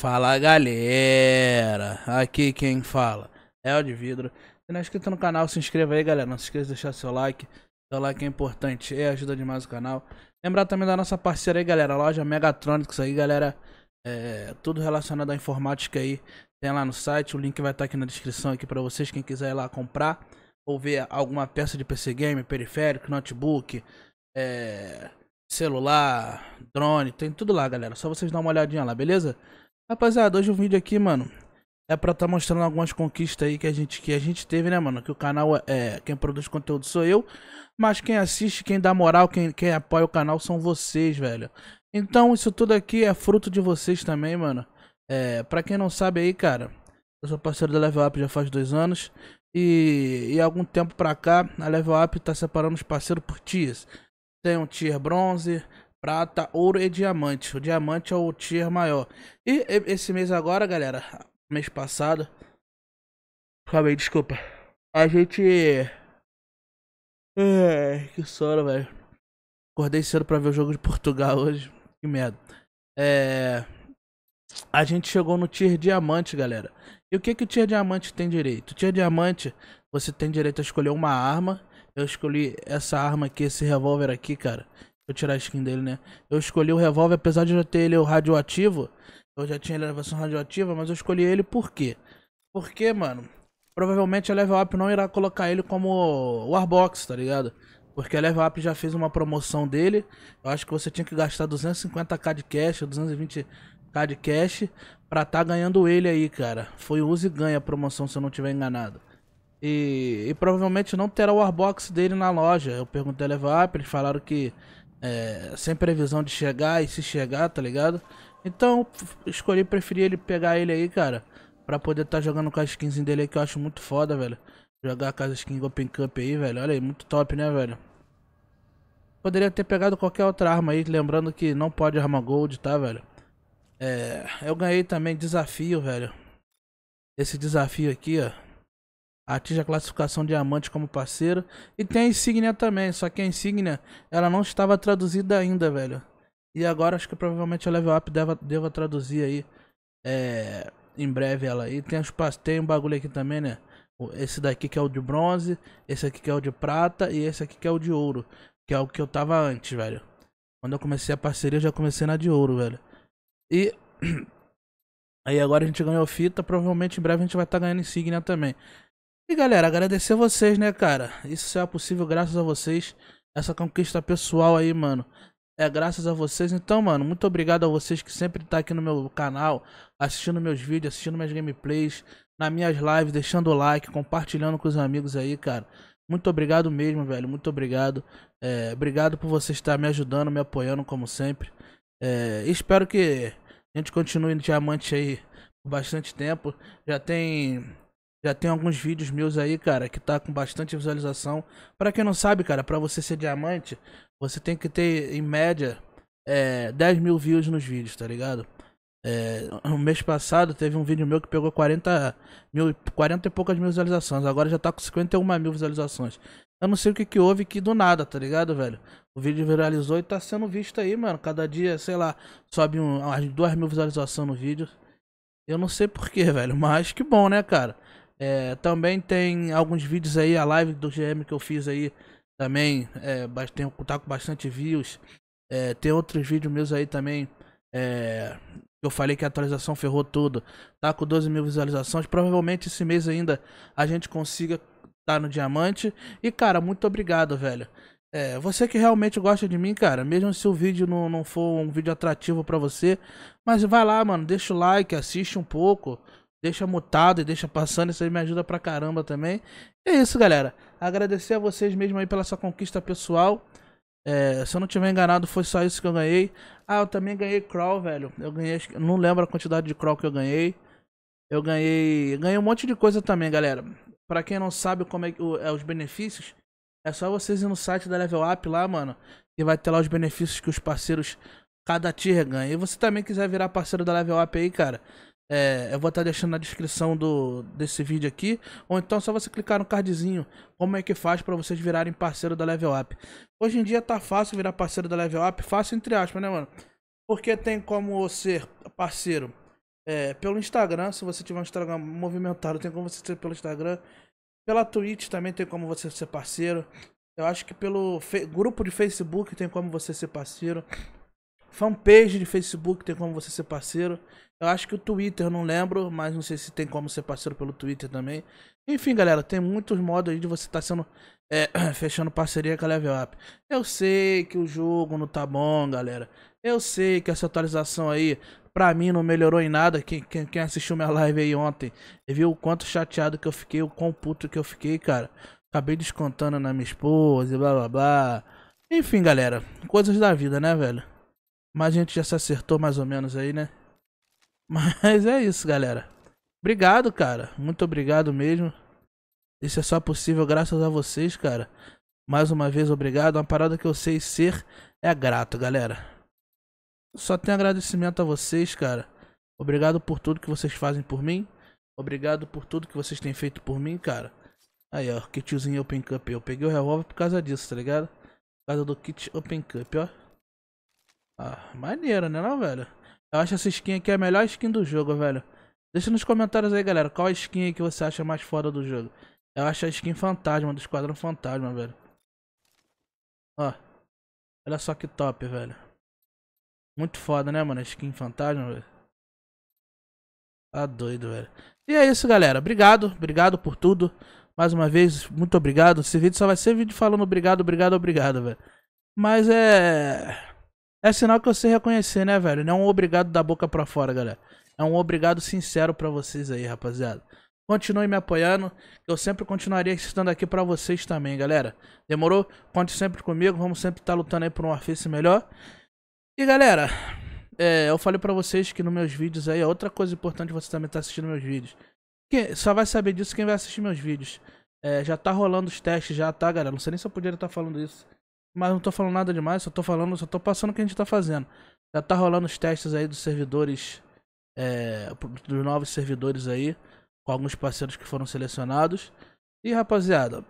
Fala galera, aqui quem fala é o de vidro. Se não é inscrito no canal, se inscreva aí galera, não se esqueça de deixar seu like, seu like é importante e ajuda demais o canal. Lembrar também da nossa parceira aí galera, a loja Megatronics aí galera, é, tudo relacionado à informática aí, tem lá no site, o link vai estar tá aqui na descrição aqui para vocês, quem quiser ir lá comprar ou ver alguma peça de PC Game, periférico, notebook, é, celular, drone, tem tudo lá galera, só vocês dar uma olhadinha lá, beleza? Rapaziada, hoje o vídeo aqui, mano, é pra tá mostrando algumas conquistas aí que a gente, que a gente teve, né, mano? Que o canal é, é Quem produz conteúdo sou eu, mas quem assiste, quem dá moral, quem, quem apoia o canal são vocês, velho. Então, isso tudo aqui é fruto de vocês também, mano. É, pra quem não sabe aí, cara, eu sou parceiro da Level Up já faz dois anos. E, e algum tempo pra cá, a Level Up tá separando os parceiros por tias. Tem um tier bronze, prata, ouro e diamante. O diamante é o tier maior. E esse mês agora, galera, mês passado, calma desculpa. A gente é, que sono, velho. Acordei cedo pra ver o jogo de Portugal hoje. Que merda. É. A gente chegou no tier diamante, galera. E o que que o tier diamante tem direito? O tier diamante, você tem direito a escolher uma arma. Eu escolhi essa arma aqui, esse revólver aqui, cara eu tirar a skin dele, né? Eu escolhi o revólver, apesar de já ter ele o radioativo. Eu já tinha versão radioativa, mas eu escolhi ele por quê? Porque, mano, provavelmente a Level Up não irá colocar ele como Warbox, tá ligado? Porque a Level Up já fez uma promoção dele. Eu acho que você tinha que gastar 250k de cash, 220k de cash, pra tá ganhando ele aí, cara. Foi use e ganha a promoção, se eu não tiver enganado. E, e provavelmente não terá o Warbox dele na loja. Eu perguntei a Level Up, eles falaram que é, sem previsão de chegar e se chegar, tá ligado? Então escolhi, preferi ele pegar ele aí, cara. Pra poder estar tá jogando com a skinzinha dele aí, que eu acho muito foda, velho. Jogar com as skins Open Cup aí, velho. Olha aí, muito top, né, velho? Poderia ter pegado qualquer outra arma aí, lembrando que não pode arma gold, tá, velho? É, eu ganhei também desafio, velho. Esse desafio aqui, ó atinge a classificação diamante como parceiro. E tem a insígnia também, só que a insígnia ela não estava traduzida ainda, velho. E agora acho que provavelmente a level up deva, deva traduzir aí. É, em breve ela aí. Tem, os, tem um bagulho aqui também, né? Esse daqui que é o de bronze, esse aqui que é o de prata e esse aqui que é o de ouro. Que é o que eu tava antes, velho. Quando eu comecei a parceria, eu já comecei na de ouro, velho. E. Aí agora a gente ganhou fita, provavelmente em breve a gente vai estar tá ganhando insígnia também. E galera, agradecer vocês, né, cara? Isso só é possível graças a vocês. Essa conquista pessoal aí, mano. É graças a vocês. Então, mano, muito obrigado a vocês que sempre tá aqui no meu canal, assistindo meus vídeos, assistindo minhas gameplays, nas minhas lives, deixando o like, compartilhando com os amigos aí, cara. Muito obrigado mesmo, velho. Muito obrigado. É, obrigado por você estar me ajudando, me apoiando, como sempre. É, espero que a gente continue em diamante aí por bastante tempo. Já tem já tem alguns vídeos meus aí, cara, que tá com bastante visualização. Para quem não sabe, cara, para você ser diamante, você tem que ter, em média, é, 10 mil views nos vídeos, tá ligado? É, no mês passado teve um vídeo meu que pegou 40 mil, 40 e poucas mil visualizações. Agora já tá com 51 mil visualizações. Eu não sei o que que houve que do nada, tá ligado, velho? O vídeo viralizou e tá sendo visto aí, mano. Cada dia, sei lá, sobe um, umas 2 mil visualizações no vídeo. Eu não sei porquê, velho, mas que bom, né, cara? É, também tem alguns vídeos aí, a live do GM que eu fiz aí também, é, tem, tá com bastante views. É, tem outros vídeos meus aí também, é, eu falei que a atualização ferrou tudo. Tá com 12 mil visualizações, provavelmente esse mês ainda a gente consiga tá no diamante. E cara, muito obrigado, velho. É, você que realmente gosta de mim, cara, mesmo se o vídeo não, não for um vídeo atrativo para você, mas vai lá, mano, deixa o like, assiste um pouco, deixa mutado e deixa passando, isso aí me ajuda pra caramba também. é isso, galera. Agradecer a vocês mesmo aí pela sua conquista pessoal. É, se eu não tiver enganado, foi só isso que eu ganhei. Ah, eu também ganhei crawl, velho. Eu ganhei, não lembro a quantidade de crawl que eu ganhei. Eu ganhei, ganhei um monte de coisa também, galera. Para quem não sabe como é, o, é os benefícios, é só vocês ir no site da Level Up lá, mano, e vai ter lá os benefícios que os parceiros cada tier ganha. E você também quiser virar parceiro da Level Up aí, cara, é, eu vou estar deixando na descrição do, desse vídeo aqui. Ou então é só você clicar no cardzinho. Como é que faz para vocês virarem parceiro da Level Up. Hoje em dia tá fácil virar parceiro da Level Up. Fácil entre aspas, né, mano? Porque tem como ser parceiro é, pelo Instagram. Se você tiver um Instagram movimentado, tem como você ser pelo Instagram. Pela Twitch também tem como você ser parceiro. Eu acho que pelo grupo de Facebook tem como você ser parceiro. Fanpage de Facebook tem como você ser parceiro. Eu acho que o Twitter, não lembro, mas não sei se tem como ser parceiro pelo Twitter também. Enfim, galera, tem muitos modos aí de você estar tá sendo. É, fechando parceria com a Level Up. Eu sei que o jogo não tá bom, galera. Eu sei que essa atualização aí, pra mim, não melhorou em nada. Quem, quem, quem assistiu minha live aí ontem viu o quanto chateado que eu fiquei, o quão puto que eu fiquei, cara. Acabei descontando na minha esposa e blá blá blá. Enfim, galera, coisas da vida, né, velho? Mas a gente já se acertou mais ou menos aí, né? Mas é isso, galera. Obrigado, cara. Muito obrigado mesmo. Isso é só possível graças a vocês, cara. Mais uma vez, obrigado. Uma parada que eu sei ser é grato, galera. Só tenho agradecimento a vocês, cara. Obrigado por tudo que vocês fazem por mim. Obrigado por tudo que vocês têm feito por mim, cara. Aí, ó, kitzinho Open Cup. Eu peguei o revólver por causa disso, tá ligado? Por causa do kit Open Cup, ó. Ah, maneiro, né não, velho? Eu acho essa skin aqui a melhor skin do jogo, velho. Deixa nos comentários aí, galera, qual skin aí que você acha mais foda do jogo. Eu acho a skin fantasma, do Esquadrão Fantasma, velho. Ó. Olha só que top, velho. Muito foda, né, mano? A skin fantasma, velho. Tá doido, velho. E é isso, galera. Obrigado, obrigado por tudo. Mais uma vez, muito obrigado. Esse vídeo só vai ser vídeo falando obrigado, obrigado, obrigado, velho. Mas é... É sinal que eu sei reconhecer, né, velho? Não é um obrigado da boca pra fora, galera. É um obrigado sincero pra vocês aí, rapaziada. Continue me apoiando. Eu sempre continuaria estando aqui pra vocês também, galera. Demorou? Conte sempre comigo. Vamos sempre estar tá lutando aí por um Warface melhor. E, galera, é, eu falei pra vocês que nos meus vídeos aí, é outra coisa importante você também tá assistindo meus vídeos. Quem, só vai saber disso quem vai assistir meus vídeos. É, já tá rolando os testes, já tá, galera. Não sei nem se eu poderia estar tá falando isso. Mas não tô falando nada demais, só tô falando, só tô passando o que a gente tá fazendo. Já tá rolando os testes aí dos servidores, é, dos novos servidores aí, com alguns parceiros que foram selecionados. E rapaziada,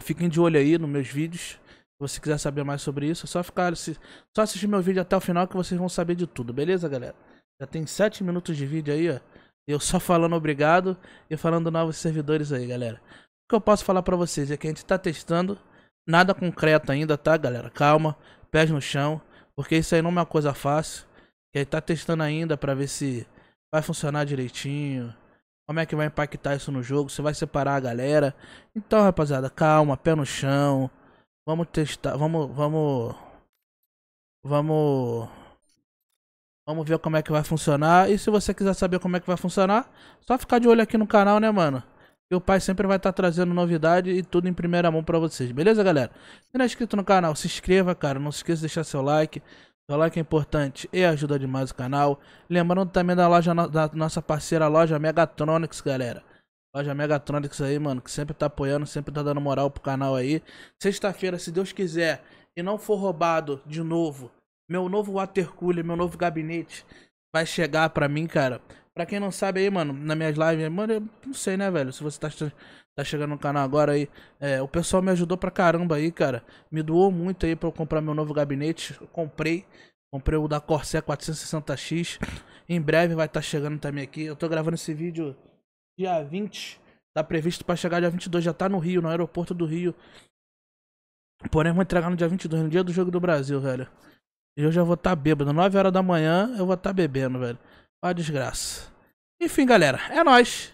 fiquem de olho aí nos meus vídeos. Se você quiser saber mais sobre isso, é só ficar só assistir meu vídeo até o final que vocês vão saber de tudo, beleza, galera? Já tem 7 minutos de vídeo aí, ó. Eu só falando obrigado e falando novos servidores aí, galera. O que eu posso falar para vocês é que a gente tá testando Nada concreto ainda, tá, galera? Calma, pés no chão, porque isso aí não é uma coisa fácil. E aí tá testando ainda para ver se vai funcionar direitinho. Como é que vai impactar isso no jogo? Se vai separar a galera? Então, rapaziada, calma, pé no chão. Vamos testar, vamos, vamos Vamos Vamos ver como é que vai funcionar. E se você quiser saber como é que vai funcionar, só ficar de olho aqui no canal, né, mano? E o pai sempre vai estar tá trazendo novidade e tudo em primeira mão para vocês. Beleza, galera? Se não é inscrito no canal, se inscreva, cara. Não se esqueça de deixar seu like. Seu like é importante e ajuda demais o canal. Lembrando também da loja da nossa parceira, loja Megatronics, galera. Loja Megatronics aí, mano, que sempre tá apoiando, sempre tá dando moral pro canal aí. Sexta-feira, se Deus quiser, e não for roubado de novo, meu novo watercooler, meu novo gabinete, vai chegar pra mim, cara. Pra quem não sabe aí, mano, nas minhas lives, mano, eu não sei, né, velho? Se você tá, tá chegando no canal agora aí, é, o pessoal me ajudou pra caramba aí, cara. Me doou muito aí pra eu comprar meu novo gabinete. Eu comprei. Comprei o da Corsair 460X. Em breve vai estar tá chegando também aqui. Eu tô gravando esse vídeo dia 20. Tá previsto pra chegar dia 22. Já tá no Rio, no aeroporto do Rio. Porém, vou entregar no dia 22, no dia do Jogo do Brasil, velho. Eu já vou estar tá bêbado. 9 horas da manhã eu vou estar tá bebendo, velho. Ó a desgraça. Enfim, galera, é nós.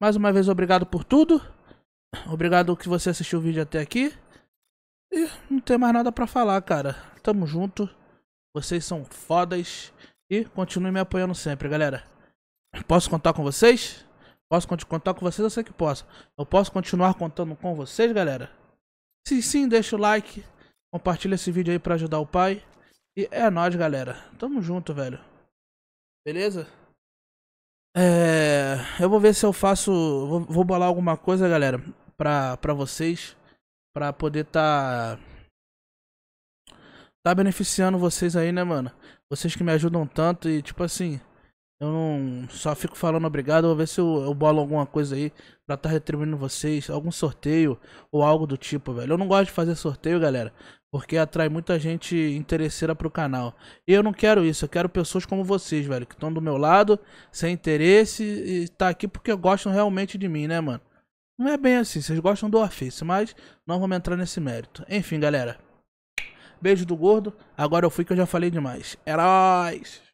Mais uma vez, obrigado por tudo. Obrigado que você assistiu o vídeo até aqui. E não tem mais nada para falar, cara. Tamo junto. Vocês são fodas. E continuem me apoiando sempre, galera. Posso contar com vocês? Posso contar com vocês? Eu sei que posso. Eu posso continuar contando com vocês, galera? Se sim, deixa o like. Compartilha esse vídeo aí pra ajudar o pai. E é nóis, galera. Tamo junto, velho. Beleza? É... Eu vou ver se eu faço. Vou, vou bolar alguma coisa, galera, pra, pra vocês. Pra poder tá. Tá beneficiando vocês aí, né, mano? Vocês que me ajudam tanto e, tipo assim. Eu não só fico falando obrigado, vou ver se eu, eu bolo alguma coisa aí pra estar tá retribuindo vocês, algum sorteio ou algo do tipo, velho. Eu não gosto de fazer sorteio, galera, porque atrai muita gente interesseira pro canal. E eu não quero isso, eu quero pessoas como vocês, velho, que estão do meu lado, sem interesse e tá aqui porque gostam realmente de mim, né, mano? Não é bem assim, vocês gostam do ofício, mas não vamos entrar nesse mérito. Enfim, galera. Beijo do gordo. Agora eu fui que eu já falei demais. Heróis! É